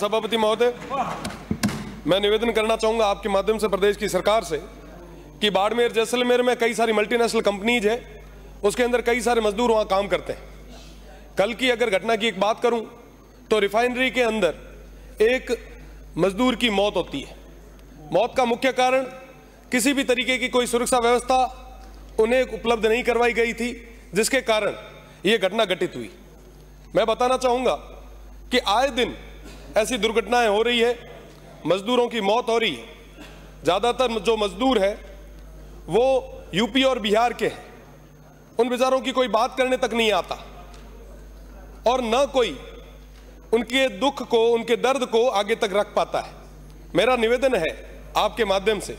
सभापति महोदय मैं निवेदन करना चाहूंगा आपके माध्यम से प्रदेश की सरकार से कि बाड़मेर जैसलमेर में कई सारी मल्टीनेशनल कंपनीज है उसके अंदर कई सारे मजदूर वहां काम करते हैं कल की अगर घटना की एक बात करूं तो रिफाइनरी के अंदर एक मजदूर की मौत होती है मौत का मुख्य कारण किसी भी तरीके की कोई सुरक्षा व्यवस्था उन्हें उपलब्ध नहीं करवाई गई थी जिसके कारण ये घटना घटित हुई मैं बताना चाहूंगा कि आए दिन ऐसी दुर्घटनाएं हो रही है मजदूरों की मौत हो रही है ज़्यादातर जो मजदूर हैं वो यूपी और बिहार के हैं उन बेचारों की कोई बात करने तक नहीं आता और न कोई उनके दुख को उनके दर्द को आगे तक रख पाता है मेरा निवेदन है आपके माध्यम से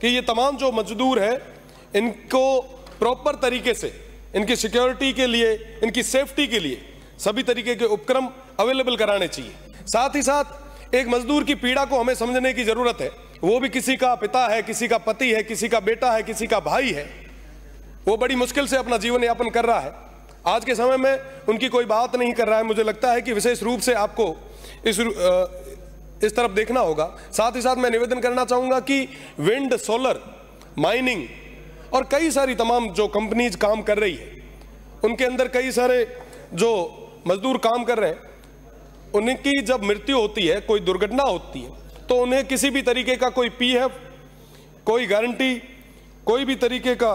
कि ये तमाम जो मजदूर हैं इनको प्रॉपर तरीके से इनकी सिक्योरिटी के लिए इनकी सेफ्टी के लिए सभी तरीके के उपक्रम अवेलेबल कराने चाहिए साथ ही साथ एक मजदूर की पीड़ा को हमें समझने की जरूरत है वो भी किसी का पिता है किसी का पति है किसी का बेटा है किसी का भाई है वो बड़ी मुश्किल से अपना जीवन यापन कर रहा है आज के समय में उनकी कोई बात नहीं कर रहा है मुझे लगता है कि विशेष रूप से आपको इस इस तरफ देखना होगा साथ ही साथ मैं निवेदन करना चाहूँगा कि विंड सोलर माइनिंग और कई सारी तमाम जो कंपनीज काम कर रही है उनके अंदर कई सारे जो मजदूर काम कर रहे हैं उनकी जब मृत्यु होती है कोई दुर्घटना होती है तो उन्हें किसी भी तरीके का कोई पीएफ कोई गारंटी कोई भी तरीके का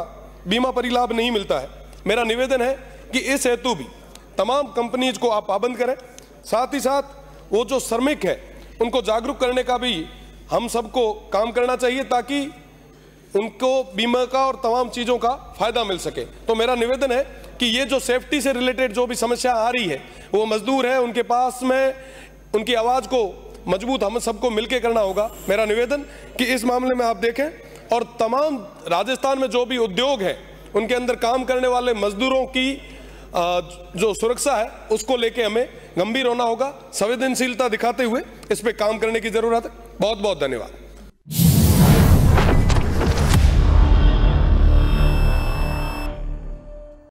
बीमा परिलाभ नहीं मिलता है मेरा निवेदन है कि इस हेतु भी तमाम कंपनीज को आप पाबंद करें साथ ही साथ वो जो श्रमिक है उनको जागरूक करने का भी हम सबको काम करना चाहिए ताकि उनको बीमा का और तमाम चीज़ों का फायदा मिल सके तो मेरा निवेदन है कि ये जो सेफ्टी से रिलेटेड जो भी समस्या आ रही है वो मजदूर है उनके पास में उनकी आवाज़ को मजबूत हम सबको मिलकर करना होगा मेरा निवेदन कि इस मामले में आप देखें और तमाम राजस्थान में जो भी उद्योग हैं उनके अंदर काम करने वाले मजदूरों की जो सुरक्षा है उसको लेके हमें गंभीर होना होगा संवेदनशीलता दिखाते हुए इस पर काम करने की ज़रूरत है बहुत बहुत धन्यवाद